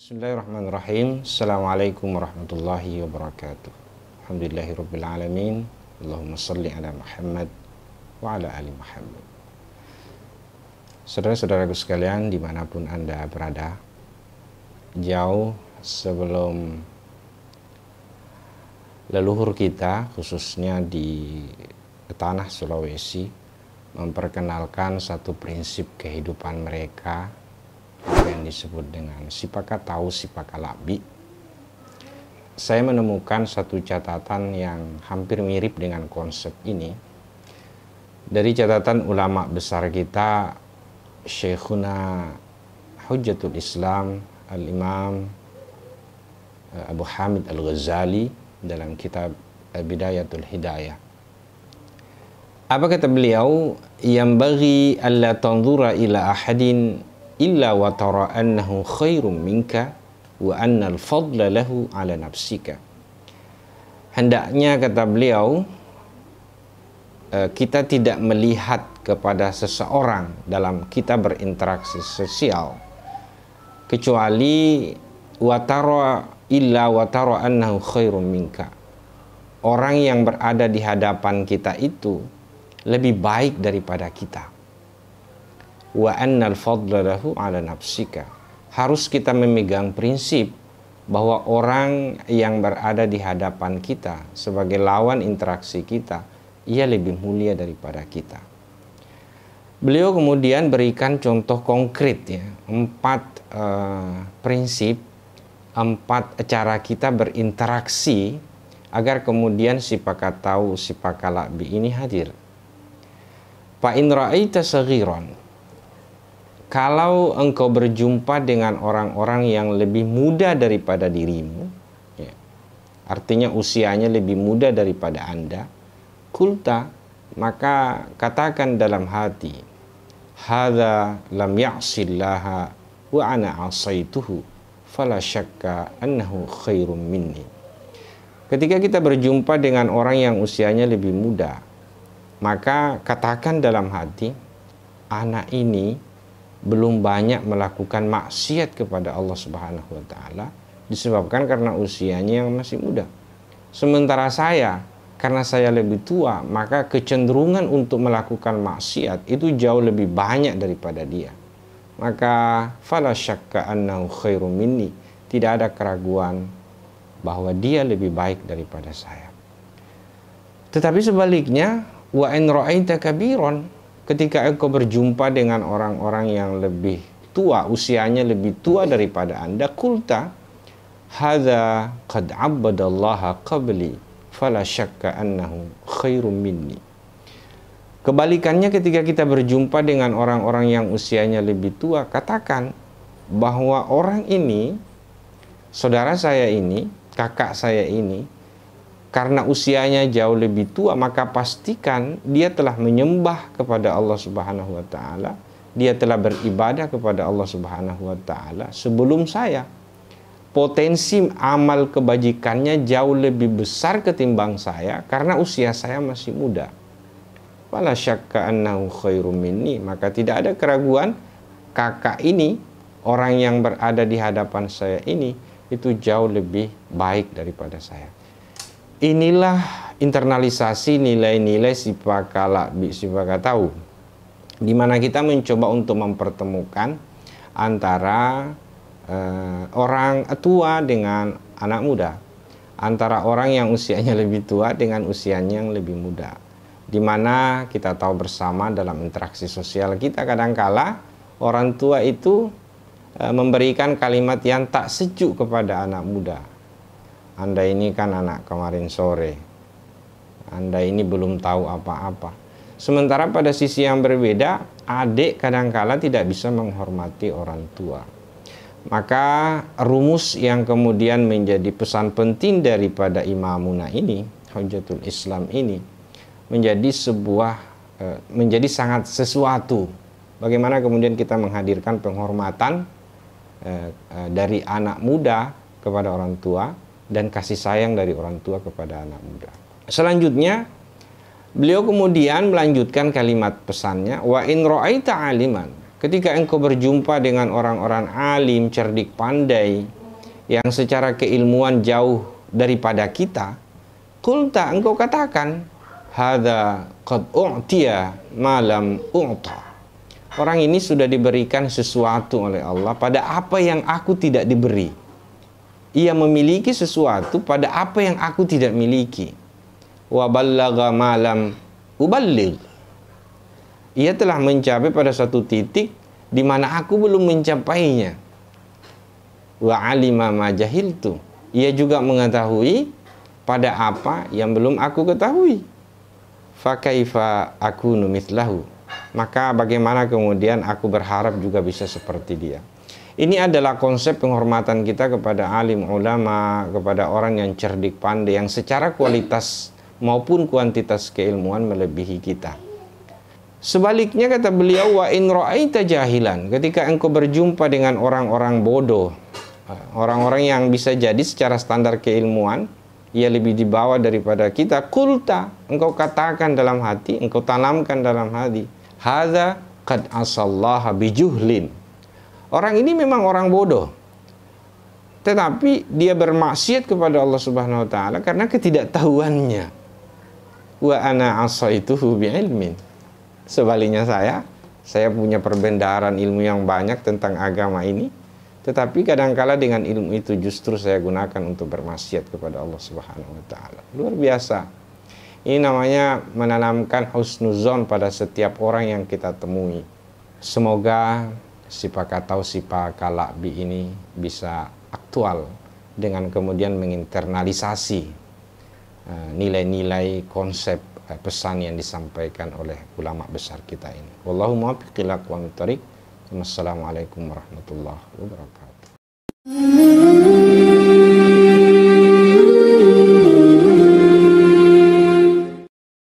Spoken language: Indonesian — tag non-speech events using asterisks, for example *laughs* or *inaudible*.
Bismillahirrahmanirrahim. Assalamualaikum warahmatullahi wabarakatuh. Alhamdulillahirrabbilalamin. alamin. Allahumma salli ala Muhammad wa ala ali Muhammad. Saudara-saudaraku sekalian dimanapun Anda berada, jauh sebelum leluhur kita khususnya di tanah Sulawesi memperkenalkan satu prinsip kehidupan mereka yang disebut dengan Sipaka Tahu Sipaka Labi, saya menemukan satu catatan yang hampir mirip dengan konsep ini. Dari catatan ulama besar kita, Syekhuna Hujatul Islam, Al-Imam eh, Abu Hamid Al-Ghazali dalam kitab Bidayatul Hidayah. Apa kata beliau? Yang bagi Allah tanzura ila ahadin illa wa tara annahu khairum minka wa annal fadla lahu ala nafsika hendaknya kata beliau eh, kita tidak melihat kepada seseorang dalam kita berinteraksi sosial kecuali wa tara illa tara annahu khairum minka orang yang berada di hadapan kita itu lebih baik daripada kita wa annal fadla lahu ala nafsika. Harus kita memegang prinsip bahwa orang yang berada di hadapan kita sebagai lawan interaksi kita, ia lebih mulia daripada kita. Beliau kemudian berikan contoh konkret ya, empat uh, prinsip, empat cara kita berinteraksi agar kemudian si tahu si pakalabi ini hadir. Pak Inraita Sagiron kalau engkau berjumpa dengan orang-orang yang lebih muda daripada dirimu, ya, artinya usianya lebih muda daripada Anda, kulta, maka katakan dalam hati, Hada lam ya'sillaha wa ana asaituhu, fala syakka annahu khairum minni. Ketika kita berjumpa dengan orang yang usianya lebih muda, maka katakan dalam hati, anak ini belum banyak melakukan maksiat kepada Allah Subhanahu wa taala disebabkan karena usianya yang masih muda. Sementara saya karena saya lebih tua, maka kecenderungan untuk melakukan maksiat itu jauh lebih banyak daripada dia. Maka fala syakka annahu khairu minni. Tidak ada keraguan bahwa dia lebih baik daripada saya. Tetapi sebaliknya, wa in ra'aita kabiron ketika engkau berjumpa dengan orang-orang yang lebih tua, usianya lebih tua daripada Anda, kulta hadza qad abadallaha qabli fala syakka annahu khairum minni. Kebalikannya ketika kita berjumpa dengan orang-orang yang usianya lebih tua, katakan bahwa orang ini, saudara saya ini, kakak saya ini, karena usianya jauh lebih tua maka pastikan dia telah menyembah kepada Allah Subhanahu wa taala, dia telah beribadah kepada Allah Subhanahu wa taala sebelum saya. Potensi amal kebajikannya jauh lebih besar ketimbang saya karena usia saya masih muda. Wala syakka annahu khairum minni, maka tidak ada keraguan kakak ini orang yang berada di hadapan saya ini itu jauh lebih baik daripada saya. Inilah internalisasi nilai-nilai sipakala sipakatau di mana kita mencoba untuk mempertemukan antara eh, orang tua dengan anak muda, antara orang yang usianya *laughs* lebih tua dengan usianya yang lebih muda. Di mana kita tahu bersama dalam interaksi sosial kita kadangkala orang tua itu eh, memberikan kalimat yang tak sejuk kepada anak muda anda ini kan anak kemarin sore. Anda ini belum tahu apa-apa. Sementara pada sisi yang berbeda, adik kadangkala tidak bisa menghormati orang tua. Maka rumus yang kemudian menjadi pesan penting daripada imamuna ini, Hujatul Islam ini, menjadi sebuah, e, menjadi sangat sesuatu. Bagaimana kemudian kita menghadirkan penghormatan e, e, dari anak muda kepada orang tua, dan kasih sayang dari orang tua kepada anak muda. Selanjutnya, beliau kemudian melanjutkan kalimat pesannya, wa in ro'aita aliman. Ketika engkau berjumpa dengan orang-orang alim, cerdik, pandai yang secara keilmuan jauh daripada kita, kulta engkau katakan, hada qad u'tia malam u'ta. Orang ini sudah diberikan sesuatu oleh Allah pada apa yang aku tidak diberi ia memiliki sesuatu pada apa yang aku tidak miliki. Wa ballagha malam uballigh. Ia telah mencapai pada satu titik di mana aku belum mencapainya. Wa alima ma jahiltu. Ia juga mengetahui pada apa yang belum aku ketahui. kaifa aku numislahu. Maka bagaimana kemudian aku berharap juga bisa seperti dia. Ini adalah konsep penghormatan kita kepada alim ulama, kepada orang yang cerdik pandai yang secara kualitas maupun kuantitas keilmuan melebihi kita. Sebaliknya kata beliau wa in ra'aita jahilan ketika engkau berjumpa dengan orang-orang bodoh, orang-orang yang bisa jadi secara standar keilmuan ia lebih dibawa daripada kita kulta engkau katakan dalam hati engkau tanamkan dalam hati hadha qad asallaha bijuhlin Orang ini memang orang bodoh. Tetapi dia bermaksiat kepada Allah Subhanahu wa taala karena ketidaktahuannya. Wa ana asaituhu bi'ilmin. Sebaliknya saya, saya punya perbendaharaan ilmu yang banyak tentang agama ini, tetapi kadangkala dengan ilmu itu justru saya gunakan untuk bermaksiat kepada Allah Subhanahu wa taala. Luar biasa. Ini namanya menanamkan husnuzon pada setiap orang yang kita temui. Semoga sipakatau kalak bi ini bisa aktual dengan kemudian menginternalisasi eh, nilai-nilai konsep eh, pesan yang disampaikan oleh ulama besar kita ini. Wallahu muwaffiq ila aqwamit thariq. warahmatullahi wabarakatuh.